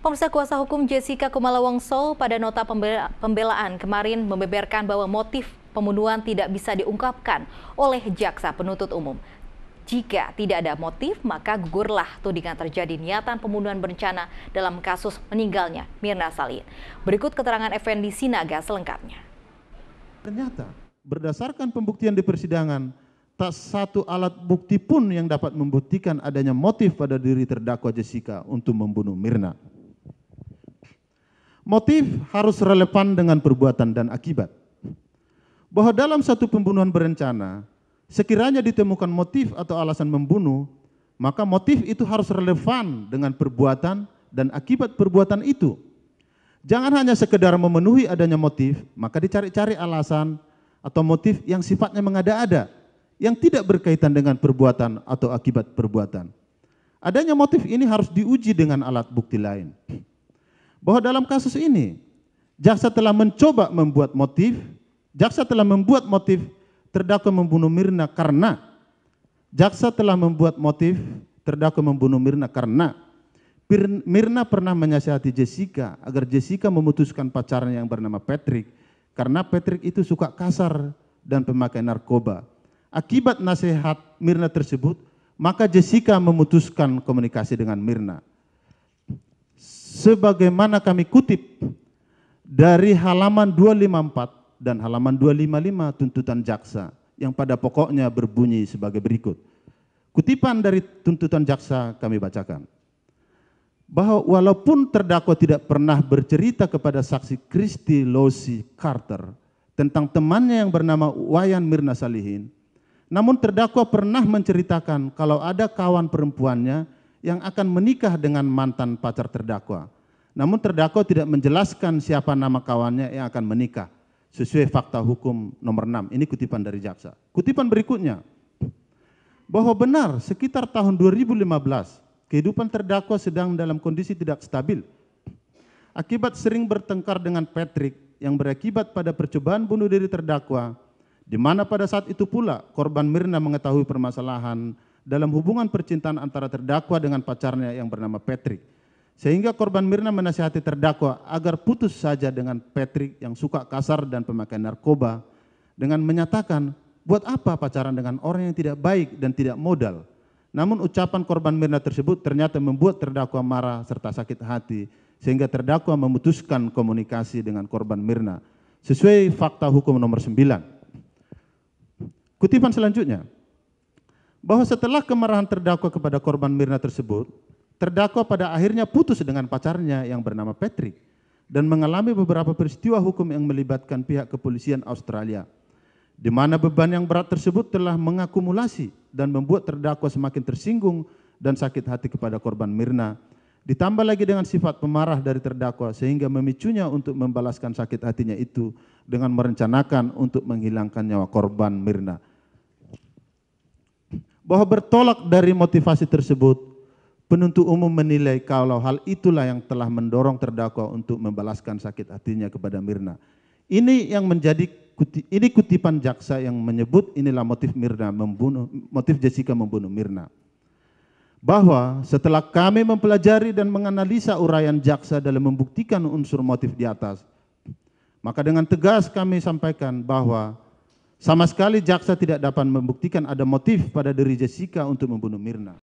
Pemirsa kuasa hukum Jessica Kumala Wongso pada nota pembelaan kemarin membeberkan bahwa motif pembunuhan tidak bisa diungkapkan oleh jaksa penuntut umum. Jika tidak ada motif, maka gugurlah tudingan terjadi niatan pembunuhan berencana dalam kasus meninggalnya Mirna Salin. Berikut keterangan Effendi Sinaga selengkapnya. Ternyata berdasarkan pembuktian di persidangan, tak satu alat bukti pun yang dapat membuktikan adanya motif pada diri terdakwa Jessica untuk membunuh Mirna. Motif harus relevan dengan perbuatan dan akibat. Bahwa dalam satu pembunuhan berencana, sekiranya ditemukan motif atau alasan membunuh, maka motif itu harus relevan dengan perbuatan dan akibat perbuatan itu. Jangan hanya sekedar memenuhi adanya motif, maka dicari-cari alasan atau motif yang sifatnya mengada-ada, yang tidak berkaitan dengan perbuatan atau akibat perbuatan. Adanya motif ini harus diuji dengan alat bukti lain bahwa dalam kasus ini jaksa telah mencoba membuat motif, jaksa telah membuat motif terdakwa membunuh Mirna karena jaksa telah membuat motif terdakwa membunuh Mirna karena Mirna pernah menyiasati Jessica agar Jessica memutuskan pacarnya yang bernama Patrick karena Patrick itu suka kasar dan pemakai narkoba. Akibat nasihat Mirna tersebut, maka Jessica memutuskan komunikasi dengan Mirna sebagaimana kami kutip dari halaman 254 dan halaman 255 tuntutan jaksa yang pada pokoknya berbunyi sebagai berikut. Kutipan dari tuntutan jaksa kami bacakan. Bahwa walaupun terdakwa tidak pernah bercerita kepada saksi Kristi Losi Carter tentang temannya yang bernama Wayan Mirna Salihin, namun terdakwa pernah menceritakan kalau ada kawan perempuannya yang akan menikah dengan mantan pacar terdakwa. Namun terdakwa tidak menjelaskan siapa nama kawannya yang akan menikah sesuai fakta hukum nomor 6. Ini kutipan dari jaksa. Kutipan berikutnya bahwa benar sekitar tahun 2015 kehidupan terdakwa sedang dalam kondisi tidak stabil. Akibat sering bertengkar dengan Patrick yang berakibat pada percobaan bunuh diri terdakwa di mana pada saat itu pula korban Mirna mengetahui permasalahan dalam hubungan percintaan antara terdakwa dengan pacarnya yang bernama Patrick. Sehingga korban Mirna menasihati terdakwa agar putus saja dengan Patrick yang suka kasar dan pemakai narkoba dengan menyatakan buat apa pacaran dengan orang yang tidak baik dan tidak modal. Namun ucapan korban Mirna tersebut ternyata membuat terdakwa marah serta sakit hati sehingga terdakwa memutuskan komunikasi dengan korban Mirna sesuai fakta hukum nomor 9. Kutipan selanjutnya, bahwa setelah kemarahan terdakwa kepada korban Mirna tersebut, terdakwa pada akhirnya putus dengan pacarnya yang bernama Patrick dan mengalami beberapa peristiwa hukum yang melibatkan pihak kepolisian Australia, di mana beban yang berat tersebut telah mengakumulasi dan membuat terdakwa semakin tersinggung dan sakit hati kepada korban Mirna. Ditambah lagi dengan sifat pemarah dari terdakwa sehingga memicunya untuk membalaskan sakit hatinya itu dengan merencanakan untuk menghilangkan nyawa korban Mirna bahwa bertolak dari motivasi tersebut, penuntut umum menilai kalau hal itulah yang telah mendorong terdakwa untuk membalaskan sakit hatinya kepada Mirna. Ini yang menjadi ini kutipan jaksa yang menyebut inilah motif Mirna membunuh motif Jessica membunuh Mirna. Bahwa setelah kami mempelajari dan menganalisa uraian jaksa dalam membuktikan unsur motif di atas, maka dengan tegas kami sampaikan bahwa sama sekali jaksa tidak dapat membuktikan ada motif pada diri jessica untuk membunuh mirna